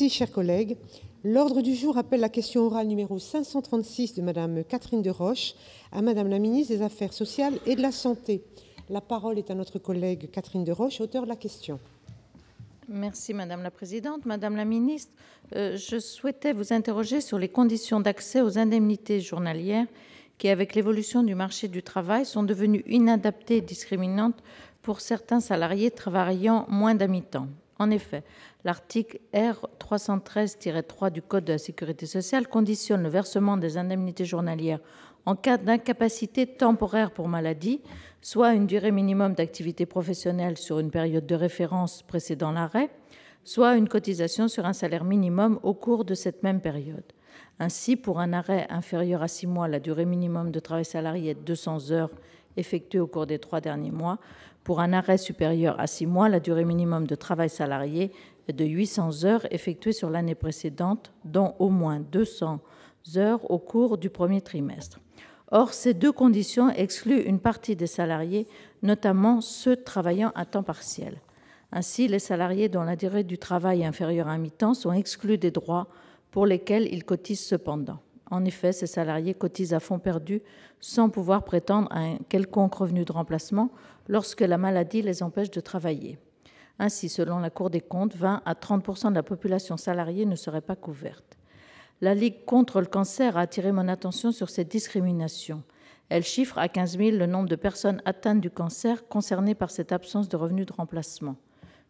Merci, chers collègues. L'ordre du jour appelle la question orale numéro 536 de Madame Catherine de Roche à Madame la ministre des Affaires sociales et de la Santé. La parole est à notre collègue Catherine de Roche, auteur de la question. Merci Madame la Présidente. Madame la Ministre, euh, je souhaitais vous interroger sur les conditions d'accès aux indemnités journalières qui, avec l'évolution du marché du travail, sont devenues inadaptées et discriminantes pour certains salariés travaillant moins d'un mi-temps. En effet, l'article R313-3 du Code de la sécurité sociale conditionne le versement des indemnités journalières en cas d'incapacité temporaire pour maladie, soit une durée minimum d'activité professionnelle sur une période de référence précédant l'arrêt, soit une cotisation sur un salaire minimum au cours de cette même période. Ainsi, pour un arrêt inférieur à six mois, la durée minimum de travail salarié est de 200 heures effectuées au cours des trois derniers mois. Pour un arrêt supérieur à six mois, la durée minimum de travail salarié est de 800 heures effectuées sur l'année précédente, dont au moins 200 heures au cours du premier trimestre. Or, ces deux conditions excluent une partie des salariés, notamment ceux travaillant à temps partiel. Ainsi, les salariés dont la durée du travail est inférieure à mi-temps sont exclus des droits pour lesquels ils cotisent cependant. En effet, ces salariés cotisent à fonds perdu sans pouvoir prétendre à un quelconque revenu de remplacement lorsque la maladie les empêche de travailler. Ainsi, selon la Cour des comptes, 20 à 30 de la population salariée ne serait pas couverte. La Ligue contre le cancer a attiré mon attention sur cette discrimination. Elle chiffre à 15 000 le nombre de personnes atteintes du cancer concernées par cette absence de revenu de remplacement.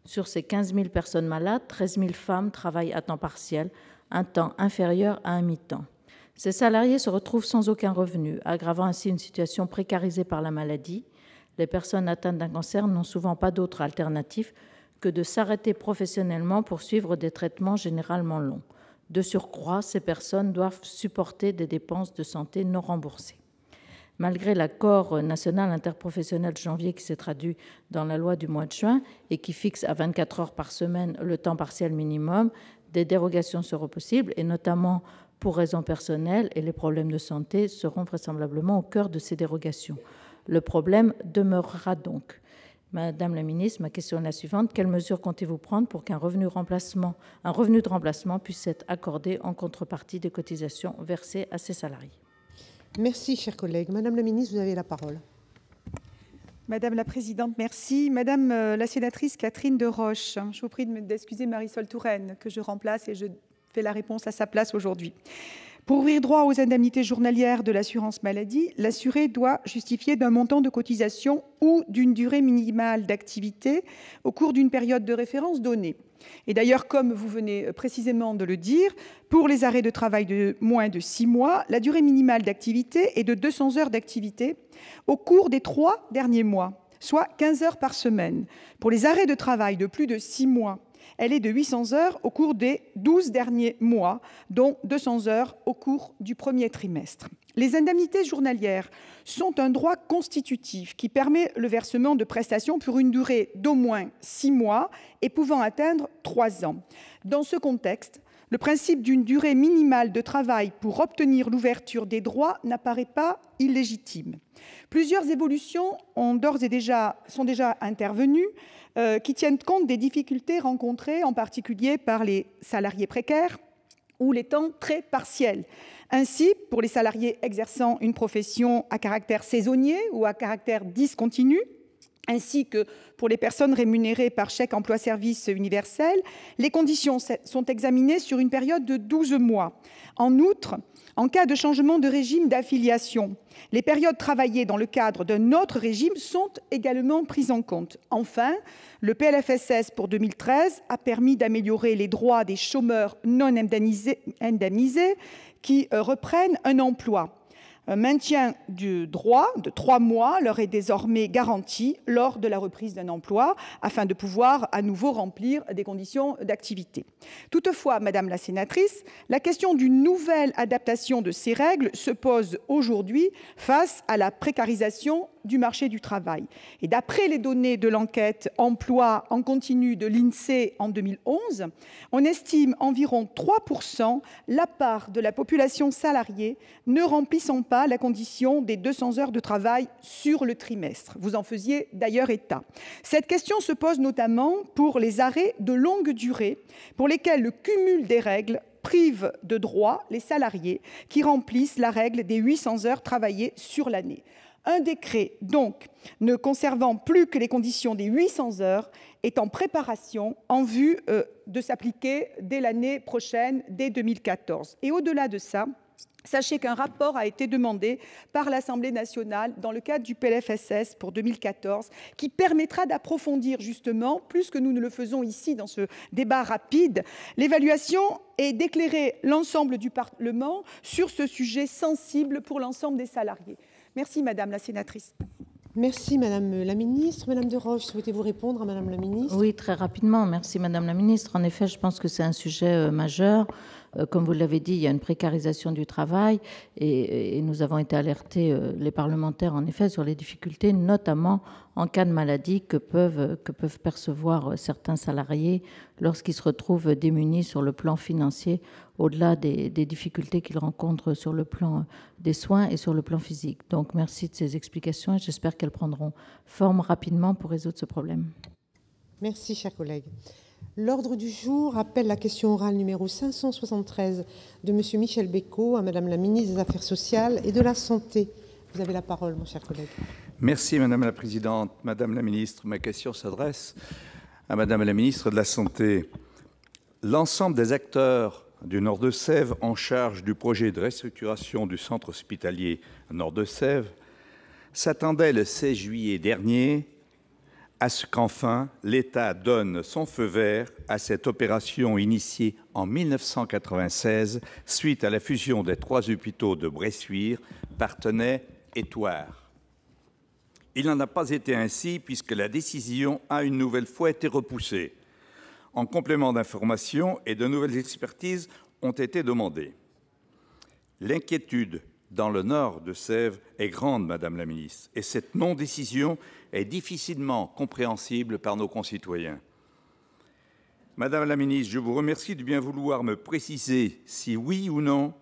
Sur ces 15 000 personnes malades, 13 000 femmes travaillent à temps partiel, un temps inférieur à un mi-temps. Ces salariés se retrouvent sans aucun revenu, aggravant ainsi une situation précarisée par la maladie. Les personnes atteintes d'un cancer n'ont souvent pas d'autre alternative que de s'arrêter professionnellement pour suivre des traitements généralement longs. De surcroît, ces personnes doivent supporter des dépenses de santé non remboursées. Malgré l'accord national interprofessionnel de janvier qui s'est traduit dans la loi du mois de juin et qui fixe à 24 heures par semaine le temps partiel minimum, des dérogations seront possibles, et notamment pour raisons personnelles et les problèmes de santé seront vraisemblablement au cœur de ces dérogations. Le problème demeurera donc. Madame la ministre, ma question est la suivante. Quelles mesures comptez-vous prendre pour qu'un revenu, remplacement, un revenu de remplacement puisse être accordé en contrepartie des cotisations versées à ces salariés Merci, chers collègues. Madame la ministre, vous avez la parole. Madame la Présidente, merci. Madame euh, la sénatrice Catherine de Roche, hein, je vous prie d'excuser Marisol Touraine, que je remplace et je fait la réponse à sa place aujourd'hui. Pour ouvrir droit aux indemnités journalières de l'assurance maladie, l'assuré doit justifier d'un montant de cotisation ou d'une durée minimale d'activité au cours d'une période de référence donnée. Et d'ailleurs, comme vous venez euh, précisément de le dire, pour les arrêts de travail de moins de six mois, la durée minimale d'activité est de 200 heures d'activité au cours des trois derniers mois, soit 15 heures par semaine. Pour les arrêts de travail de plus de six mois, elle est de 800 heures au cours des 12 derniers mois, dont 200 heures au cours du premier trimestre. Les indemnités journalières sont un droit constitutif qui permet le versement de prestations pour une durée d'au moins 6 mois et pouvant atteindre 3 ans. Dans ce contexte, le principe d'une durée minimale de travail pour obtenir l'ouverture des droits n'apparaît pas illégitime. Plusieurs évolutions ont déjà, sont déjà intervenues euh, qui tiennent compte des difficultés rencontrées en particulier par les salariés précaires ou les temps très partiels. Ainsi, pour les salariés exerçant une profession à caractère saisonnier ou à caractère discontinu, ainsi que pour les personnes rémunérées par chèque emploi-service universel, les conditions sont examinées sur une période de 12 mois. En outre, en cas de changement de régime d'affiliation, les périodes travaillées dans le cadre d'un autre régime sont également prises en compte. Enfin, le PLFSS pour 2013 a permis d'améliorer les droits des chômeurs non indemnisés, indemnisés qui euh, reprennent un emploi. Un maintien du droit de trois mois leur est désormais garanti lors de la reprise d'un emploi afin de pouvoir à nouveau remplir des conditions d'activité. Toutefois, Madame la Sénatrice, la question d'une nouvelle adaptation de ces règles se pose aujourd'hui face à la précarisation du marché du travail. Et d'après les données de l'enquête emploi en continu de l'INSEE en 2011, on estime environ 3% la part de la population salariée ne remplissant pas la condition des 200 heures de travail sur le trimestre. Vous en faisiez d'ailleurs état. Cette question se pose notamment pour les arrêts de longue durée pour lesquels le cumul des règles prive de droits les salariés qui remplissent la règle des 800 heures travaillées sur l'année. Un décret, donc, ne conservant plus que les conditions des 800 heures, est en préparation en vue euh, de s'appliquer dès l'année prochaine, dès 2014. Et au-delà de ça, Sachez qu'un rapport a été demandé par l'Assemblée nationale dans le cadre du PLFSS pour 2014 qui permettra d'approfondir justement, plus que nous ne le faisons ici dans ce débat rapide, l'évaluation et d'éclairer l'ensemble du Parlement sur ce sujet sensible pour l'ensemble des salariés. Merci, Madame la Sénatrice. Merci Madame la Ministre. Madame de Roche, souhaitez-vous répondre à Madame la Ministre Oui, très rapidement. Merci Madame la Ministre. En effet, je pense que c'est un sujet euh, majeur. Euh, comme vous l'avez dit, il y a une précarisation du travail et, nous avons été alertés, euh, les parlementaires en effet, sur les difficultés, notamment en cas de maladie que peuvent, que peuvent percevoir euh, certains salariés lorsqu'ils se retrouvent démunis sur le plan financier, au-delà des, des, difficultés qu'ils rencontrent sur le plan des soins et sur le plan physique. Donc merci de ces explications et j'espère qu'elles prendront forme rapidement pour résoudre ce problème. Merci, chers collègues. L'ordre du jour appelle la question orale numéro 573 de M. Michel Becot à Madame la ministre des Affaires sociales et de la Santé. Vous avez la parole, mon cher collègue. Merci, Madame la Présidente. Madame la Ministre, ma question s'adresse à Madame la Ministre de la Santé. L'ensemble des acteurs du Nord de Sèvres en charge du projet de restructuration du centre hospitalier Nord de Sèvres s'attendait le 16 juillet dernier à ce qu'enfin l'État donne son feu vert à cette opération initiée en 1996 suite à la fusion des trois hôpitaux de Bressuire, Partenay et Thouars. Il n'en a pas été ainsi puisque la décision a une nouvelle fois été repoussée. En complément d'informations et de nouvelles expertises ont été demandées. L'inquiétude dans le nord de Sèvres est grande, Madame la Ministre, et cette non-décision est difficilement compréhensible par nos concitoyens. Madame la Ministre, je vous remercie de bien vouloir me préciser si oui ou non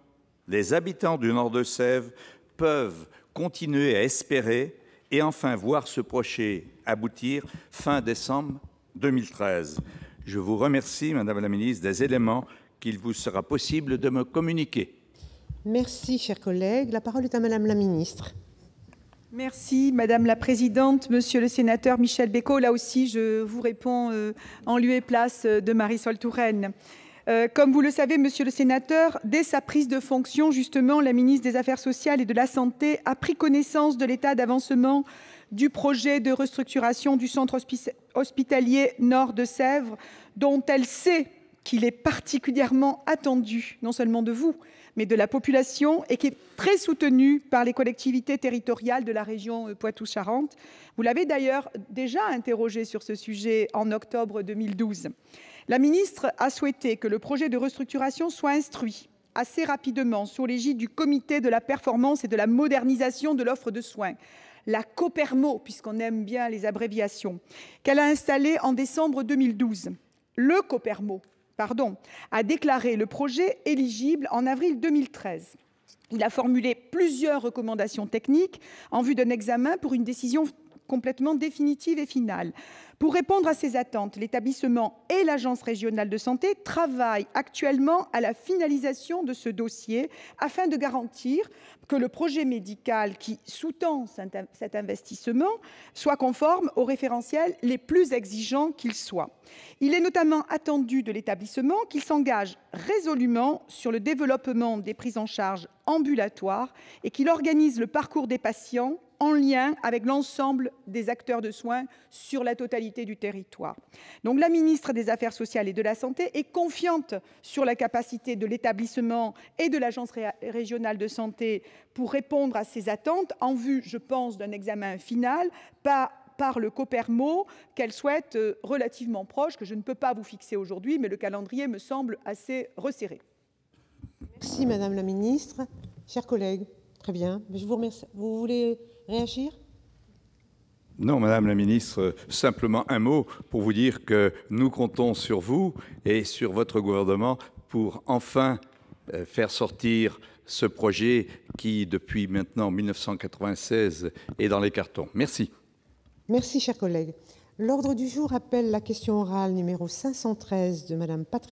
les habitants du nord de Sèvres peuvent continuer à espérer et enfin voir ce projet aboutir fin décembre 2013. Je vous remercie, Madame la Ministre, des éléments qu'il vous sera possible de me communiquer. Merci, chers collègues. La parole est à Madame la Ministre. Merci Madame la Présidente, Monsieur le Sénateur Michel Bécaud. Là aussi, je vous réponds euh, en lieu et place euh, de Marisol Touraine. Euh, comme vous le savez, Monsieur le Sénateur, dès sa prise de fonction, justement, la ministre des Affaires sociales et de la Santé a pris connaissance de l'état d'avancement du projet de restructuration du centre hospitalier Nord de Sèvres, dont elle sait qu'il est particulièrement attendu, non seulement de vous, mais de la population et qui est très soutenue par les collectivités territoriales de la région euh, Poitou-Charentes. Vous l'avez d'ailleurs déjà interrogé sur ce sujet en octobre 2012. La ministre a souhaité que le projet de restructuration soit instruit assez rapidement sous l'égide du comité de la performance et de la modernisation de l'offre de soins, la COPERMO, puisqu'on aime bien les abréviations, qu'elle a installé en décembre 2012. Le COPERMO, a déclaré le projet éligible en avril 2013. Il a formulé plusieurs recommandations techniques en vue d'un examen pour une décision complètement définitive et finale. Pour répondre à ces attentes, l'établissement et l'agence régionale de santé travaillent actuellement à la finalisation de ce dossier afin de garantir que le projet médical qui sous-tend cet investissement soit conforme aux référentiels les plus exigeants qu'il soit. Il est notamment attendu de l'établissement qu'il s'engage résolument sur le développement des prises en charge ambulatoires et qu'il organise le parcours des patients en lien avec l'ensemble des acteurs de soins sur la totalité du territoire. Donc la ministre des Affaires sociales et de la Santé est confiante sur la capacité de l'établissement et de l'agence régionale de santé pour répondre à ces attentes en vue, je pense, d'un examen final, pas par le Copermo qu'elle souhaite euh, relativement proche, que je ne peux pas vous fixer aujourd'hui, mais le calendrier me semble assez resserré. Merci Madame la Ministre. Chers collègues, très bien. Je vous remercie. Vous voulez réagir non, Madame la Ministre, simplement un mot pour vous dire que nous comptons sur vous et sur votre gouvernement pour enfin euh, faire sortir ce projet qui, depuis maintenant 1996, est dans les cartons. Merci. Merci, chers collègues. L'ordre du jour appelle la question orale numéro 513 de Madame Patrick.